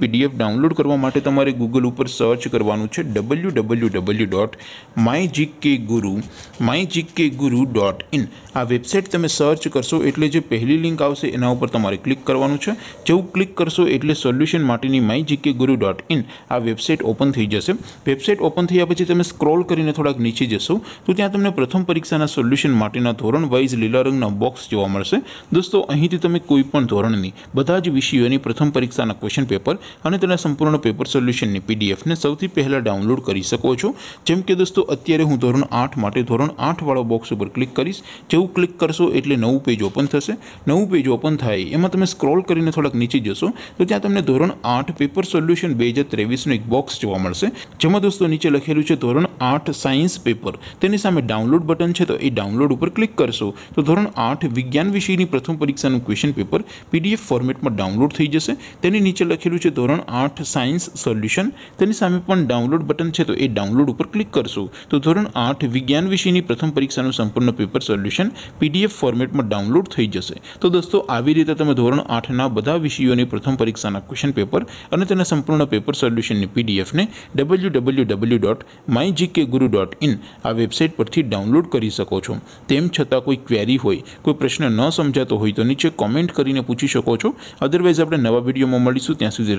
PDF download કરવા માટે તમારે Google ઉપર સર્ચ કરવાનું છે www.mygkguru mygkguru.in આ વેબસાઈટ તમે સર્ચ કરશો એટલે જે પહેલી લિંક આવશે તેના ઉપર તમારે ક્લિક કરવાનું છે જેઉ ક્લિક કરશો એટલે સોલ્યુશન માટેની mygkguru.in આ વેબસાઈટ ઓપન થઈ જશે વેબસાઈટ ઓપન થઈયા પછી તમે સ્ક્રોલ કરીને થોડક નીચે જશો તો ત્યાં તમને પ્રથમ પરીક્ષાના સોલ્યુશન માટેનો ધોરણ વાઇઝ લેલરંગનો બોક્સ જોવા મળશે દોસ્તો અહીંથી તમે કોઈ પણ ધોરણની બધા જ વિષયોની પ્રથમ પરીક્ષાના ક્વેશ્ચન પેપર અને તેના સંપૂર્ણ પેપર સોલ્યુશનની પીડીએફને સૌથી પહેલાં ડાઉનલોડ કરી શકો છો જેમ કે દોસ્તો અત્યારે હું ધોરણ આઠ માટે ધોરણ આઠવાળા બોક્સ ઉપર ક્લિક કરીશ જેવું ક્લિક કરશો એટલે નવું પેજ ઓપન થશે નવું પેજ ઓપન થાય એમાં તમે સ્ક્રોલ કરીને થોડાક નીચે જશો તો ત્યાં તમને ધોરણ આઠ પેપર સોલ્યુશન બે હજાર ત્રેવીસનું એક બોક્સ જોવા મળશે જેમાં દોસ્તો નીચે લખેલું છે ધોરણ આઠ સાયન્સ પેપર તેની સામે ડાઉનલોડ બટન છે તો એ ડાઉનલોડ ઉપર ક્લિક કરશો તો ધોરણ આઠ વિજ્ઞાન વિષયની પ્રથમ પરીક્ષાનું ક્વેશ્ચન પેપર પીડીએફ ફોર્મેટમાં ડાઉનલોડ થઈ જશે તેની નીચે લખેલું છે ધોરણ 8 સાયન્સ સોલ્યુશન તેની સામે આપણ ડાઉનલોડ બટન છે તો એ ડાઉનલોડ ઉપર ક્લિક કરશું તો ધોરણ 8 વિજ્ઞાન વિષયની પ્રથમ પરીક્ષાનો સંપૂર્ણ પેપર સોલ્યુશન પીડીએફ ફોર્મેટમાં ડાઉનલોડ થઈ જશે તો દોસ્તો આવી રીતે તમે ધોરણ 8 ના બધા વિષયોની પ્રથમ પરીક્ષાના ક્વેશ્ચન પેપર અને તેના સંપૂર્ણ પેપર સોલ્યુશનની પીડીએફ ને www.mygkguru.in આ વેબસાઈટ પરથી ડાઉનલોડ કરી શકો છો તેમ છતાં કોઈ ક્વેરી હોય કોઈ પ્રશ્ન ન સમજાતો હોય તો નીચે કમેન્ટ કરીને પૂછી શકો છો અધરવાઇઝ આપણે નવા વિડિયોમાં મળીશું ત્યાં સુધી